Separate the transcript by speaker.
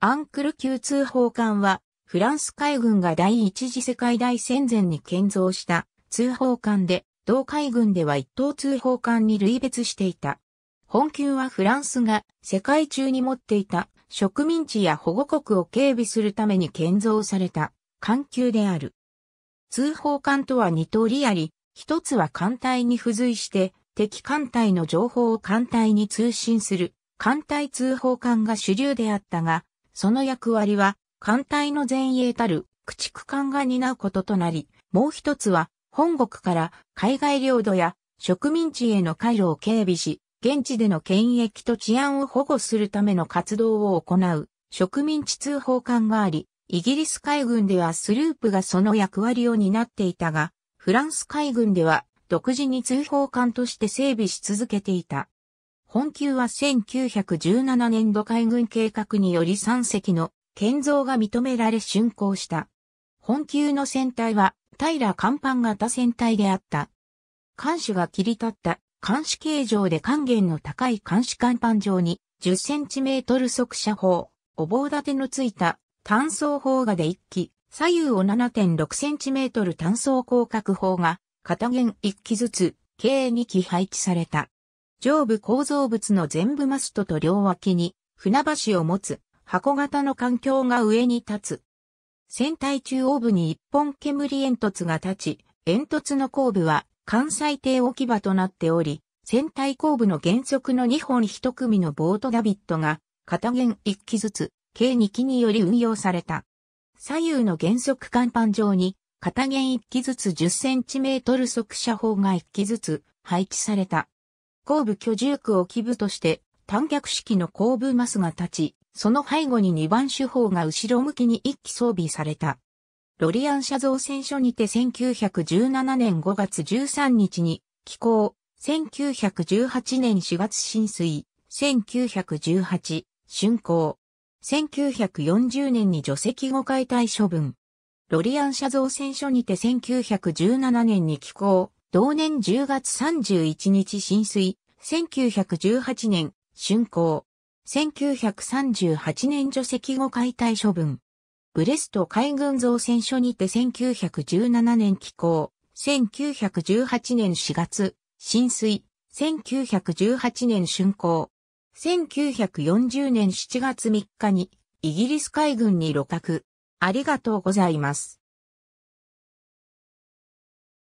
Speaker 1: アンクル級通報艦は、フランス海軍が第一次世界大戦前に建造した通報艦で、同海軍では一等通報艦に類別していた。本級はフランスが世界中に持っていた植民地や保護国を警備するために建造された艦級である。通報艦とは二通りあり、一つは艦隊に付随して敵艦隊の情報を艦隊に通信する艦隊通報艦が主流であったが、その役割は、艦隊の前衛たる駆逐艦が担うこととなり、もう一つは、本国から海外領土や植民地への回路を警備し、現地での権益と治安を保護するための活動を行う植民地通報官があり、イギリス海軍ではスループがその役割を担っていたが、フランス海軍では独自に通報艦として整備し続けていた。本級は1917年度海軍計画により3隻の建造が認められ竣工した。本級の船体は平甲板型船体であった。艦首が切り立った艦首形状で還元の高い艦首甲板上に10センチメートル速射砲、お棒立てのついた単装砲がで1機、左右を7.6センチメートル単装広角砲が片弦1機ずつ計2機配置された。上部構造物の全部マストと両脇に船橋を持つ箱型の環境が上に立つ。船体中央部に一本煙煙突が立ち、煙突の後部は関西艇置き場となっており、船体後部の原則の2本1組のボートダビットが、片弦1機ずつ、計2機により運用された。左右の原則甲板上に、片弦1機ずつ 10cm 速射砲が1機ずつ配置された。後部居住区を基部として、単脚式の後部マスが立ち、その背後に2番手法が後ろ向きに一機装備された。ロリアン社造船所にて1917年5月13日に、寄港、1918年4月浸水、1918、竣工。1940年に除籍後解体処分。ロリアン社造船所にて1917年に寄港、同年10月31日浸水、1918年、竣工。1938年除籍後解体処分。ブレスト海軍造船所にて1917年寄港。1918年4月、浸水。1918年竣工。1940年7月3日に、イギリス海軍に露獲。ありがとうございます。